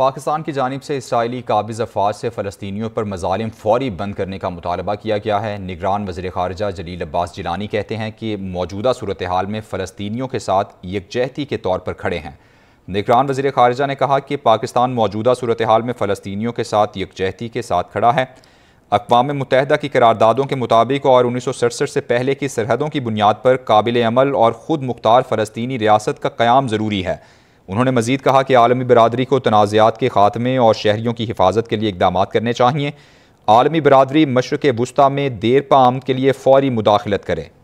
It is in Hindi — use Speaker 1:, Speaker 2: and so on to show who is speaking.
Speaker 1: पाकिस्तान की जानब से इसराइली काबिज़ अफवाज से फ़लस्तियों पर मजालिम फौरी बंद करने का मुतालबा किया गया है निगरान वजी खारजा जलील अब्बास जिलानी कहते हैं कि मौजूदा सूरत हाल में फ़लस्तियों के साथ यकजहती के तौर पर खड़े हैं निगरान वजर खारजा ने कहा कि पाकिस्तान मौजूदा सूरत हाल में फ़लस्तियों के साथ यकजहती के साथ खड़ा है अकवा मुतहदा की करारदादों के मुताबिक और उन्नीस सौ सड़सठ से पहले की सरहदों की बुनियाद पर काबिल अमल और ख़ुद मुख्तार फ़लस्तनी रियासत का क़्याम ज़रूरी है उन्होंने मजीद कहा कि आलमी बरदरी को तनाज़ात के ख़ात्मे और शहरीों की हिफाजत के लिए इकदाम करने चाहिए आलमी बरदरी मशरक़ वस्ती में देर पा के लिए फ़ौरी मुदाखलत करें